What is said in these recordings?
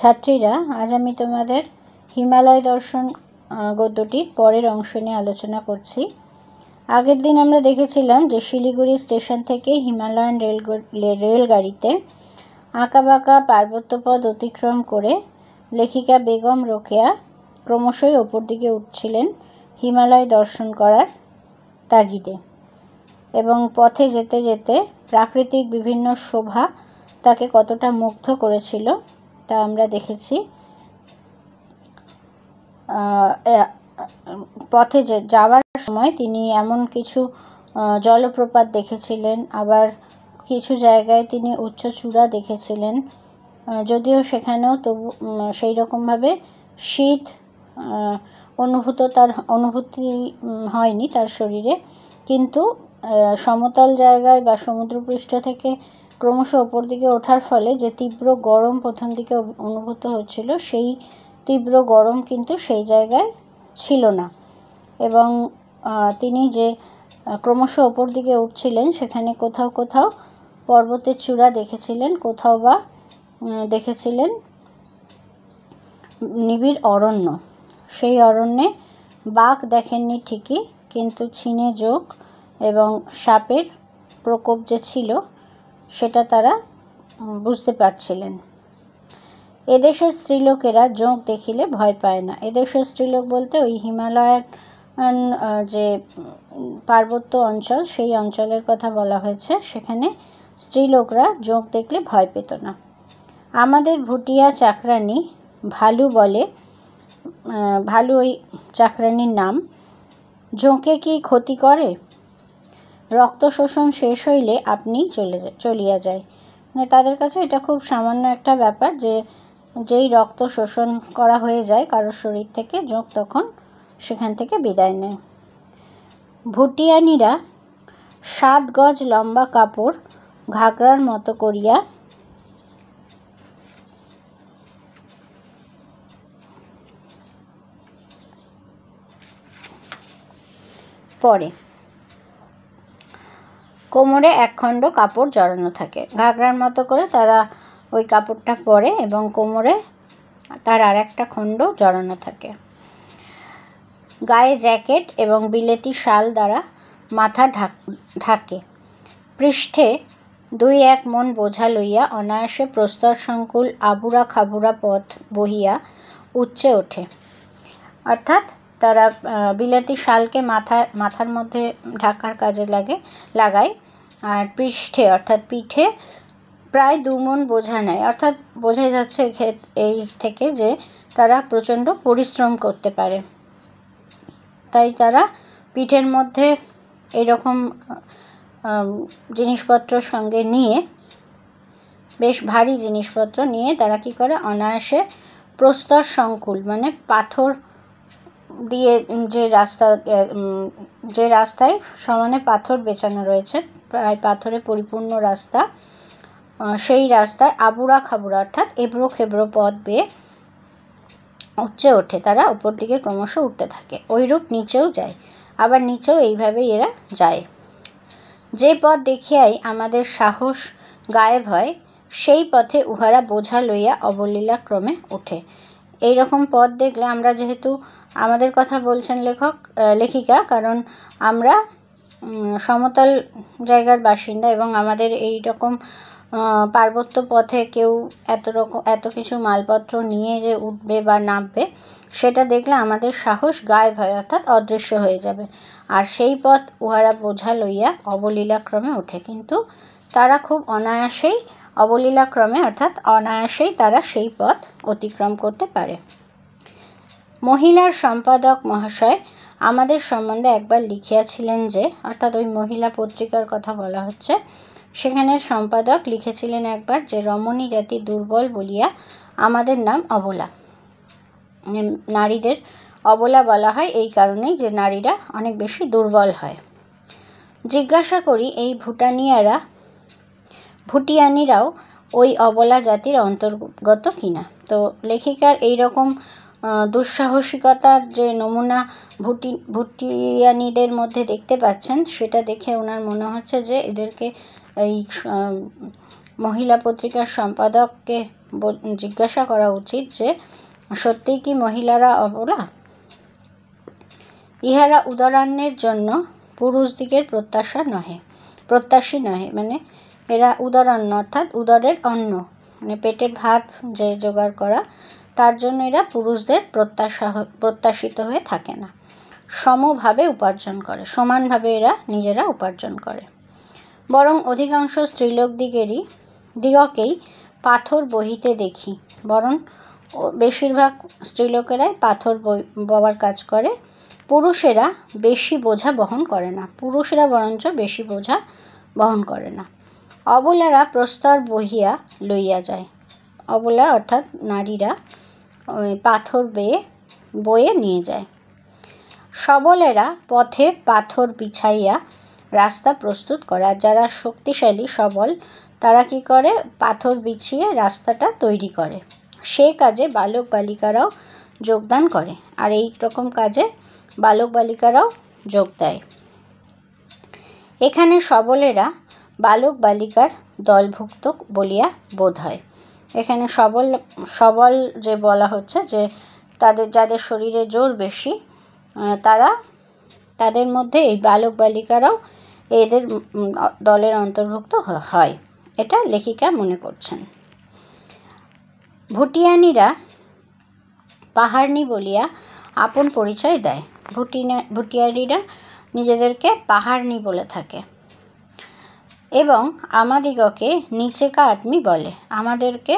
ছাত্রীরা আজ আমি তোমাদের হিমালয় দর্শন গদ্যটির পরের অংশ নিয়ে আলোচনা করছি আগের দিন আমরা দেখেছিলাম যে শিলিগুড়ি স্টেশন থেকে হিমালয়ান রেল রেলগাড়িতে আঁকাবাঁকা পদ অতিক্রম করে লেখিকা বেগম রোকেয়া ক্রমশই ওপর দিকে উঠছিলেন হিমালয় দর্শন করার তাগিদে এবং পথে যেতে যেতে প্রাকৃতিক বিভিন্ন শোভা তাকে কতটা মুগ্ধ করেছিল তা আমরা দেখেছি পথে যাওয়ার সময় তিনি এমন কিছু জলপ্রপাত দেখেছিলেন আবার কিছু জায়গায় তিনি উচ্চ চূড়া দেখেছিলেন যদিও সেখানেও তবু সেই রকমভাবে শীত অনুভূত তার অনুভূতি হয়নি তার শরীরে কিন্তু সমতল জায়গায় বা সমুদ্রপৃষ্ঠ থেকে ক্রমশ ওপর দিকে ওঠার ফলে যে তীব্র গরম প্রথম দিকে অনুভূত হচ্ছিল সেই তীব্র গরম কিন্তু সেই জায়গায় ছিল না এবং তিনি যে ক্রমশ ওপর দিকে উঠছিলেন সেখানে কোথাও কোথাও পর্বতের চূড়া দেখেছিলেন কোথাও বা দেখেছিলেন নিবিড় অরণ্য সেই অরণ্যে বাঘ দেখেননি ঠিকই কিন্তু ছিনে যোগ এবং সাপের প্রকোপ যে ছিল সেটা তারা বুঝতে পারছিলেন এদেশের স্ত্রীলোকেরা যোগ দেখিলে ভয় পায় না এদেশের স্ত্রীলোক বলতে ওই হিমালয়ের যে পার্বত্য অঞ্চল সেই অঞ্চলের কথা বলা হয়েছে সেখানে স্ত্রীলোকরা যোগ দেখলে ভয় পেত না আমাদের ভুটিয়া চাকরানি ভালু বলে ভালু ওই চাকরানির নাম জোঁকে কি ক্ষতি করে রক্ত শোষণ শেষ হইলে আপনি চলে চলিয়া যায় মানে তাদের কাছে এটা খুব সামান্য একটা ব্যাপার যে যেই রক্ত শোষণ করা হয়ে যায় কারোর শরীর থেকে যোগ তখন সেখান থেকে বিদায় নেয় ভুটিয়ানিরা সাত গজ লম্বা কাপড় ঘাগরার মতো করিয়া পরে কোমরে একখণ্ড কাপড় জড়ানো থাকে ঘাগরার মতো করে তারা ওই কাপড়টা পরে এবং কোমরে তার আর একটা খণ্ড জড়ানো থাকে গায়ে জ্যাকেট এবং বিলেতি শাল দ্বারা মাথা ঢাক ঢাকে পৃষ্ঠে দুই এক মন বোঝা লইয়া অনায়াসে প্রস্তর সংকুল আবুরা খাবুরা পথ বহিয়া উচ্চে ওঠে অর্থাৎ তারা বিলাতি শালকে মাথা মাথার মধ্যে ঢাকার কাজে লাগে লাগায় আর পৃষ্ঠে অর্থাৎ পিঠে প্রায় দুমন বোঝা নেয় অর্থাৎ বোঝা যাচ্ছে ক্ষেত এই থেকে যে তারা প্রচণ্ড পরিশ্রম করতে পারে তাই তারা পিঠের মধ্যে এরকম জিনিসপত্র সঙ্গে নিয়ে বেশ ভারী জিনিসপত্র নিয়ে তারা কি করে অনায়াসে প্রস্তর সংকুল মানে পাথর দিয়ে যে রাস্তা যে রাস্তায় সমানে পাথর বেছানো রয়েছে প্রায় পাথরে পরিপূর্ণ রাস্তা সেই রাস্তায় আবুরা খাবুরা অর্থাৎ এবড়ো খেবড়ো পথ বেয়ে উচ্চে ওঠে তারা উপর দিকে ক্রমশ উঠতে থাকে ওইরূপ নিচেও যায় আবার নিচেও এইভাবেই এরা যায় যে পথ দেখিয়াই আমাদের সাহস গায়েব হয় সেই পথে উহারা বোঝা লইয়া অবলীলাক্রমে ওঠে এইরকম পথ দেখলে আমরা যেহেতু আমাদের কথা বলছেন লেখক লেখিকা কারণ আমরা সমতল জায়গার বাসিন্দা এবং আমাদের এই রকম পার্বত্য পথে কেউ এত রকম এত কিছু মালপত্র নিয়ে যে উঠবে বা নামবে সেটা দেখলে আমাদের সাহস গায়ে ভয় অর্থাৎ অদৃশ্য হয়ে যাবে আর সেই পথ উহারা বোঝা লইয়া অবলীলাক্রমে ওঠে কিন্তু তারা খুব অনায়াসেই অবলীলাক্রমে অর্থাৎ অনায়াসেই তারা সেই পথ অতিক্রম করতে পারে মহিলার সম্পাদক মহাশয় আমাদের সম্বন্ধে একবার লিখিয়াছিলেন যে অর্থাৎ ওই মহিলা পত্রিকার কথা বলা হচ্ছে সেখানে সম্পাদক লিখেছিলেন একবার যে রমণী জাতি দুর্বল বলিয়া আমাদের নাম অবলা নারীদের অবলা বলা হয় এই কারণেই যে নারীরা অনেক বেশি দুর্বল হয় জিজ্ঞাসা করি এই ভুটানিয়ারা ভুটিয়ানিরাও ওই অবলা জাতির অন্তর্গত কিনা তো লেখিকার এই রকম দুঃসাহসিকতার যে নমুনা ভুটি ভুটিয়ানিদের মধ্যে দেখতে পাচ্ছেন সেটা দেখে ওনার মনে হচ্ছে যে এদেরকে এই মহিলা পত্রিকার সম্পাদককে জিজ্ঞাসা করা উচিত যে সত্যিই কি মহিলারা অবলা ইহারা উদারান্যের জন্য পুরুষ দিকের প্রত্যাশা নহে প্রত্যাশী নহে মানে এরা উদারান্ন অর্থাৎ উদরের অন্ন মানে পেটের ভাত যে জোগাড় করা তার জন্য এরা পুরুষদের প্রত্যাশা প্রত্যাশিত হয়ে থাকে না সমভাবে উপার্জন করে সমানভাবে এরা নিজেরা উপার্জন করে বরং অধিকাংশ স্ত্রীলোক দিগেরই দিগকেই পাথর বহিতে দেখি বরং বেশিরভাগ স্ত্রীলোকেরাই পাথর ববার কাজ করে পুরুষেরা বেশি বোঝা বহন করে না পুরুষেরা বরঞ্চ বেশি বোঝা বহন করে না অবলারা প্রস্তর বহিয়া লইয়া যায় অবলা অর্থাৎ নারীরা পাথর বেয়ে বয়ে নিয়ে যায় সবলেরা পথে পাথর বিছাইয়া রাস্তা প্রস্তুত করে আর যারা শক্তিশালী সবল তারা কি করে পাথর বিছিয়ে রাস্তাটা তৈরি করে সে কাজে বালক বালিকারাও যোগদান করে আর এই রকম কাজে বালক বালিকারাও যোগ দেয় এখানে সবলেরা বালক বালিকার দলভুক্ত বলিয়া বোধ হয় এখানে সবল সবল যে বলা হচ্ছে যে তাদের যাদের শরীরে জোর বেশি তারা তাদের মধ্যে এই বালক বালিকারাও এদের দলের অন্তর্ভুক্ত হয় এটা লেখিকা মনে করছেন ভুটিয়ানিরা পাহাড়নি বলিয়া আপন পরিচয় দেয় ভুটিনা ভুটিয়ারিরা নিজেদেরকে পাহাড়নি বলে থাকে এবং আমাদিগকে নিচেকা আত্মি বলে আমাদেরকে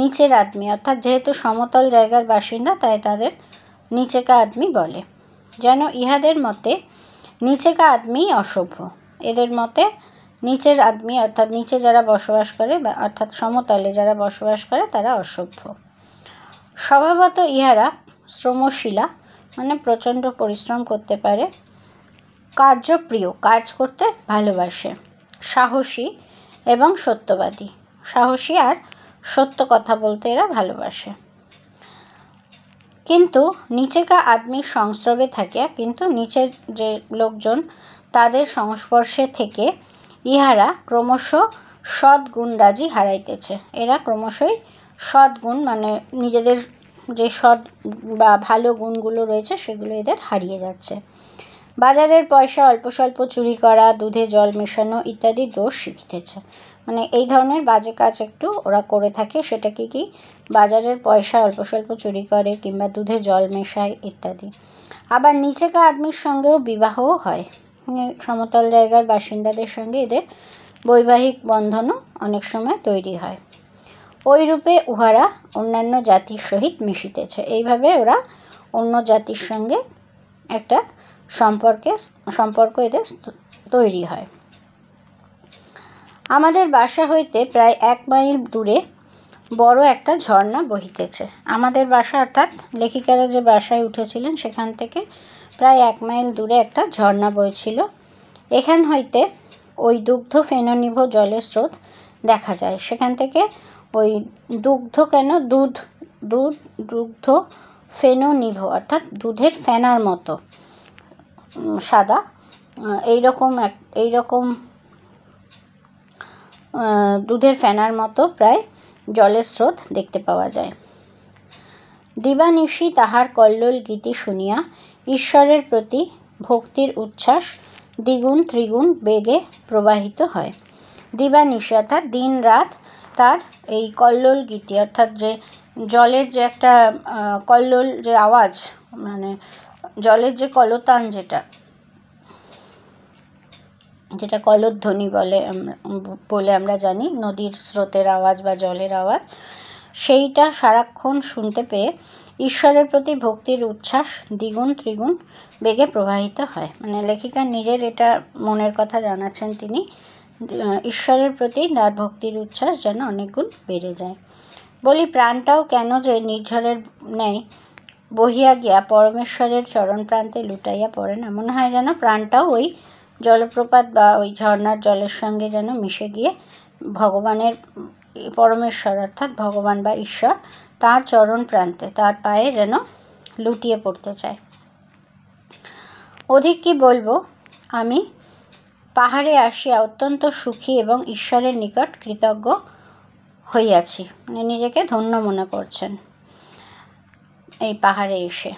নিচের আত্মি অর্থাৎ যেহেতু সমতল জায়গার বাসিন্দা তাই তাদের নিচেকা আত্মি বলে যেন ইহাদের মতে নিচেকা আত্মি অসভ্য এদের মতে নিচের আদমি অর্থাৎ নিচে যারা বসবাস করে অর্থাৎ সমতলে যারা বসবাস করে তারা অসভ্য স্বভাবত ইহারা শ্রমশীলা মানে প্রচণ্ড পরিশ্রম করতে পারে কার্যপ্রিয় কাজ করতে ভালোবাসে সাহসী এবং সত্যবাদী সাহসী আর সত্য কথা বলতে এরা ভালোবাসে কিন্তু নিচেকা আদমি সংস্রবে থাকে কিন্তু নিচের যে লোকজন তাদের সংস্পর্শে থেকে ইহারা ক্রমশ সদ্গুণরাজি হারাইতেছে এরা ক্রমশই সদ্গুণ মানে নিজেদের যে সৎ বা ভালো গুণগুলো রয়েছে সেগুলো এদের হারিয়ে যাচ্ছে বাজারের পয়সা অল্প স্বল্প চুরি করা দুধে জল মেশানো ইত্যাদি দোষ শিখতেছে মানে এই ধরনের বাজে কাজ একটু ওরা করে থাকে সেটাকে কি বাজারের পয়সা অল্প স্বল্প চুরি করে কিংবা দুধে জল মেশায় ইত্যাদি আবার নিচেকা আদমির সঙ্গেও বিবাহও হয় মানে সমতল জায়গার বাসিন্দাদের সঙ্গে এদের বৈবাহিক বন্ধনও অনেক সময় তৈরি হয় ওই রূপে উহারা অন্যান্য জাতির সহিত মিশিতেছে এইভাবে ওরা অন্য জাতির সঙ্গে একটা সম্পর্কে সম্পর্ক এদের তৈরি হয় আমাদের বাসা হইতে প্রায় এক মাইল দূরে বড় একটা ঝর্ণা বহিতেছে আমাদের বাসা অর্থাৎ লেখিকারা যে বাসায় উঠেছিলেন সেখান থেকে প্রায় এক মাইল দূরে একটা ঝর্ণা বইছিল এখান হইতে ওই দুগ্ধ ফেননিভ জলের স্রোত দেখা যায় সেখান থেকে ওই দুগ্ধ কেন দুধ দুধ দুগ্ধ ফেননিভ অর্থাৎ দুধের ফেনার মতো সাদা এই রকম এক এই রকম দুধের মতো প্রায় জলের স্রোত দেখতে পাওয়া যায় দিবানিশি তাহার কল্লোল গীতি শুনিয়া ঈশ্বরের প্রতি ভক্তির উচ্ছ্বাস দ্বিগুণ ত্রিগুণ বেগে প্রবাহিত হয় দিবানিশি অর্থাৎ দিন রাত তার এই কল্লোল গীতি অর্থাৎ যে জলের যে একটা কল্লোল যে আওয়াজ মানে জলের যে কলতান যেটা যেটা কলধ্বনি বলে বলে আমরা জানি নদীর স্রোতের আওয়াজ বা জলের আওয়াজ সেইটা সারাক্ষণ শুনতে পেয়ে ঈশ্বরের প্রতি ভক্তির উচ্ছ্বাস দ্বিগুণ ত্রিগুণ বেগে প্রবাহিত হয় মানে লেখিকা নিজের এটা মনের কথা জানাচ্ছেন তিনি ঈশ্বরের প্রতি তার ভক্তির উচ্ছ্বাস যেন অনেকগুণ বেড়ে যায় বলি প্রাণটাও কেন যে নির্ঝরের ন্যায় বহিয়া গিয়া পরমেশ্বরের চরণ প্রান্তে লুটাইয়া পড়েন এমন হয় যেন প্রাণটাও ওই জলপ্রপাত বা ওই ঝর্ণার জলের সঙ্গে যেন মিশে গিয়ে ভগবানের পরমেশ্বর অর্থাৎ ভগবান বা ঈশ্বর তার চরণ প্রান্তে তার পায়ে যেন লুটিয়ে পড়তে চায় অধিক কি বলবো আমি পাহাড়ে আসিয়া অত্যন্ত সুখী এবং ঈশ্বরের নিকট কৃতজ্ঞ হইয়াছি মানে নিজেকে ধন্য মনে করছেন এই পাহাড়ে এসে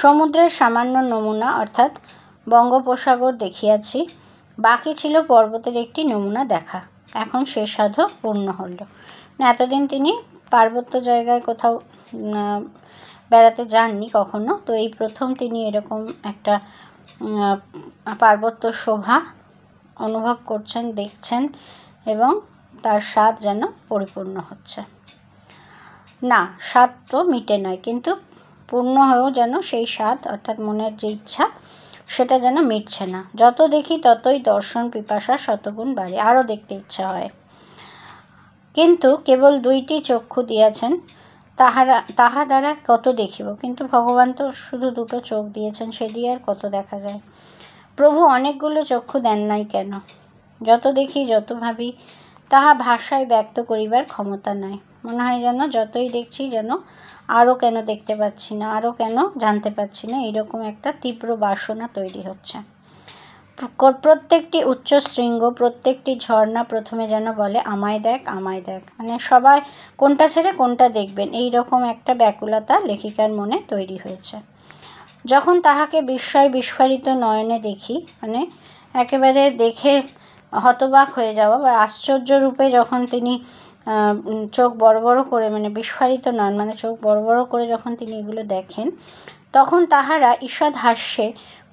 সমুদ্রের সামান্য নমুনা অর্থাৎ বঙ্গোপসাগর দেখিয়াছি বাকি ছিল পর্বতের একটি নমুনা দেখা এখন সে সাধ পূর্ণ হল এতদিন তিনি পার্বত্য জায়গায় কোথাও বেড়াতে যাননি কখনো তো এই প্রথম তিনি এরকম একটা পার্বত্য শোভা অনুভব করছেন দেখছেন এবং তার স্বাদ যেন পরিপূর্ণ হচ্ছে না স্বাদ তো মিটে নয় কিন্তু পূর্ণ হয়েও যেন সেই স্বাদ অর্থাৎ মনের যে ইচ্ছা সেটা যেন মিটছে না যত দেখি ততই দর্শন পিপাসা শতগুণ বাড়ে আরও দেখতে ইচ্ছা হয় কিন্তু কেবল দুইটি চক্ষু দিয়াছেন তাহারা তাহা দ্বারা কত দেখিব কিন্তু ভগবান তো শুধু দুটো চোখ দিয়েছেন সে দিয়ে আর কত দেখা যায় প্রভু অনেকগুলো চক্ষু দেন নাই কেন যত দেখি যত ভাবি তাহা ভাষায় ব্যক্ত করিবার ক্ষমতা নাই মনে হয় যেন যতই দেখছি যেন আরও কেন দেখতে পাচ্ছি না আরও কেন জানতে পাচ্ছি না এরকম একটা তীব্র বাসনা তৈরি হচ্ছে প্রত্যেকটি উচ্চ শৃঙ্গ প্রত্যেকটি ঝর্ণা প্রথমে যেন বলে আমায় দেখ আমায় দেখ মানে সবাই কোনটা ছেড়ে কোনটা দেখবেন এই রকম একটা ব্যাকুলতা লেখিকার মনে তৈরি হয়েছে যখন তাহাকে বিস্ময় বিস্ফারিত নয়নে দেখি মানে একেবারে দেখে হতবাক হয়ে যাওয়া বা আশ্চর্য রূপে যখন তিনি চোখ বড় বড় করে মানে বিস্ফারিত নন মানে চোখ বড় বড় করে যখন তিনি এগুলো দেখেন তখন তাহারা ঈষৎ হাস্যে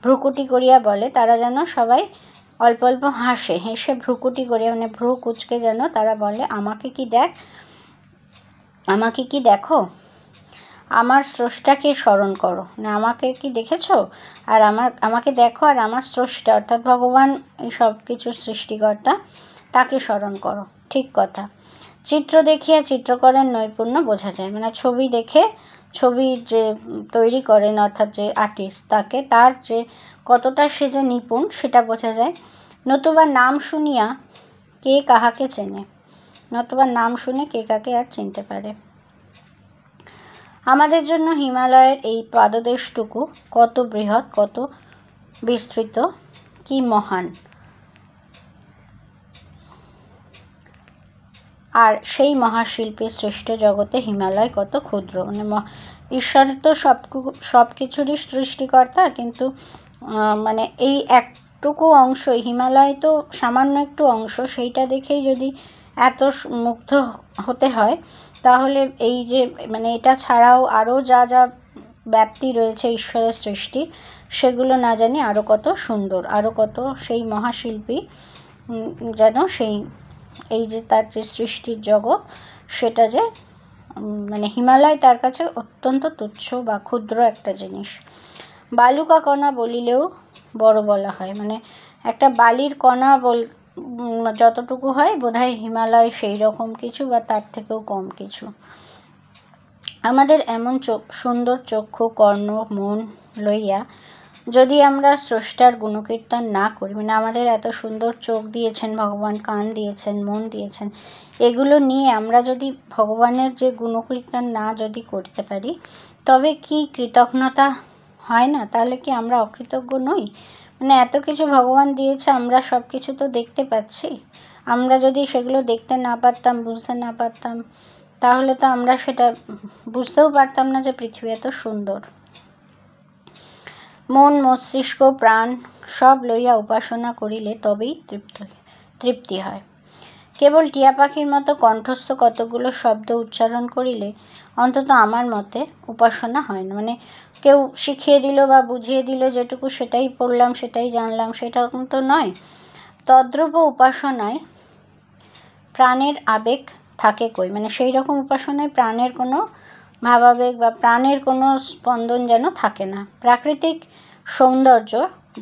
ভ্রুকুটি করিয়া বলে তারা যেন সবাই অল্প অল্প হাসে হেসে ভ্রুকুটি করিয়া মানে ভ্রু কুচকে যেন তারা বলে আমাকে কি দেখ আমাকে কি দেখো আমার স্রষ্টাকে স্মরণ করো মানে আমাকে কি দেখেছো আর আমার আমাকে দেখো আর আমার স্রষ্টা অর্থাৎ ভগবান এই সব কিছু সৃষ্টিকর্তা তাকে স্মরণ করো ঠিক কথা চিত্র দেখিয়া চিত্রকরের নৈপুণ্য বোঝা যায় মানে ছবি দেখে ছবি যে তৈরি করেন অর্থাৎ যে আর্টিস্ট তাকে তার যে কতটা সে যে নিপুণ সেটা বোঝা যায় নতুবা নাম শুনিয়া কে কাহাকে চেনে নতুবা নাম শুনে কে কাকে আর চিনতে পারে আমাদের জন্য হিমালয়ের এই পাদদেশটুকু কত বৃহৎ কত বিস্তৃত কি মহান আর সেই মহাশিল্পী সৃষ্ট জগতে হিমালয় কত ক্ষুদ্র মানে ঈশ্বর তো সব সব কিছুরই সৃষ্টিকর্তা কিন্তু মানে এই একটুকু অংশ হিমালয় তো সামান্য একটু অংশ সেইটা দেখেই যদি এত মুগ্ধ হতে হয় তাহলে এই যে মানে এটা ছাড়াও আরও যা যা ব্যাপ্তি রয়েছে ঈশ্বরের সৃষ্টি সেগুলো না জানি আরও কত সুন্দর আরও কত সেই মহাশিল্পী যেন সেই এই যে তার যে সৃষ্টির জগৎ সেটা যে মানে হিমালয় তার কাছে অত্যন্ত তুচ্ছ বা ক্ষুদ্র একটা জিনিস বালুকা কণা বলিলেও বড় বলা হয় মানে একটা বালির কণা বল যতটুকু হয় বোধহয় হিমালয় সেই রকম কিছু বা তার থেকেও কম কিছু আমাদের এমন চোখ সুন্দর চক্ষু কর্ণ মন লইয়া যদি আমরা স্রষ্টার গুণকীর্তন না করি মানে আমাদের এত সুন্দর চোখ দিয়েছেন ভগবান কান দিয়েছেন মন দিয়েছেন এগুলো নিয়ে আমরা যদি ভগবানের যে গুণকীর্তন না যদি করতে পারি তবে কি কৃতজ্ঞতা হয় না তাহলে কি আমরা অকৃতজ্ঞ নই মানে এত কিছু ভগবান দিয়েছে আমরা সব কিছু তো দেখতে পাচ্ছি আমরা যদি সেগুলো দেখতে না পারতাম বুঝতে না পারতাম তাহলে তো আমরা সেটা বুঝতেও পারতাম না যে পৃথিবী এত সুন্দর মন মস্তিষ্ক প্রাণ সব লইয়া উপাসনা করিলে তবেই তৃপ্ত তৃপ্তি হয় কেবল টিয়া পাখির মতো কণ্ঠস্থ কতগুলো শব্দ উচ্চারণ করিলে অন্তত আমার মতে উপাসনা হয় না মানে কেউ শিখিয়ে দিল বা বুঝিয়ে দিল যেটুকু সেটাই পড়লাম সেটাই জানলাম সেটা তো নয় তদ্রব উপাসনায় প্রাণের আবেগ থাকে কই মানে সেই রকম উপাসনায় প্রাণের কোনো ভাবাবেগ বা প্রাণের কোনো স্পন্দন যেন থাকে না প্রাকৃতিক সৌন্দর্য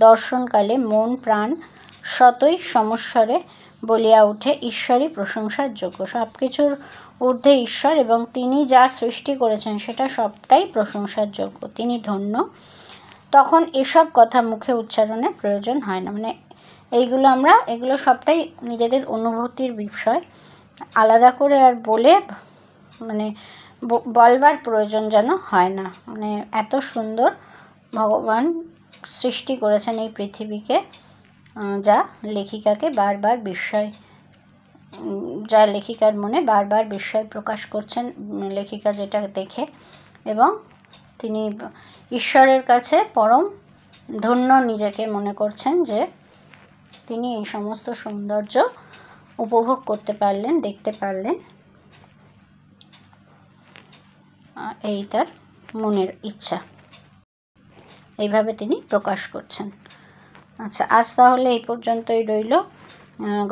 দর্শনকালে মন প্রাণ শতই সমস্বরে বলিয়া উঠে ঈশ্বরই প্রশংসার যোগ্য সব কিছুর ঊর্ধ্বে ঈশ্বর এবং তিনি যা সৃষ্টি করেছেন সেটা সবটাই প্রশংসার যোগ্য তিনি ধন্য তখন এসব কথা মুখে উচ্চারণের প্রয়োজন হয় না মানে এইগুলো আমরা এগুলো সবটাই নিজেদের অনুভূতির বিষয় আলাদা করে আর বলে মানে বলবার প্রয়োজন যেন হয় না মানে এত সুন্দর ভগবান সৃষ্টি করেছেন এই পৃথিবীকে যা লেখিকাকে বারবার বিস্ময় যা লেখিকার মনে বারবার বিস্ময় প্রকাশ করছেন লেখিকা যেটা দেখে এবং তিনি ঈশ্বরের কাছে পরম ধন্য নিজেকে মনে করছেন যে তিনি এই সমস্ত সৌন্দর্য উপভোগ করতে পারলেন দেখতে পারলেন এই তার মনের ইচ্ছা এইভাবে তিনি প্রকাশ করছেন আচ্ছা আজ তাহলে এই পর্যন্তই রইল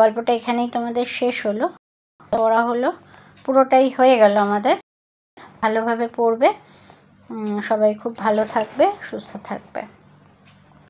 গল্পটা এখানেই তোমাদের শেষ হলো পড়া হলো পুরোটাই হয়ে গেল আমাদের ভালোভাবে পড়বে সবাই খুব ভালো থাকবে সুস্থ থাকবে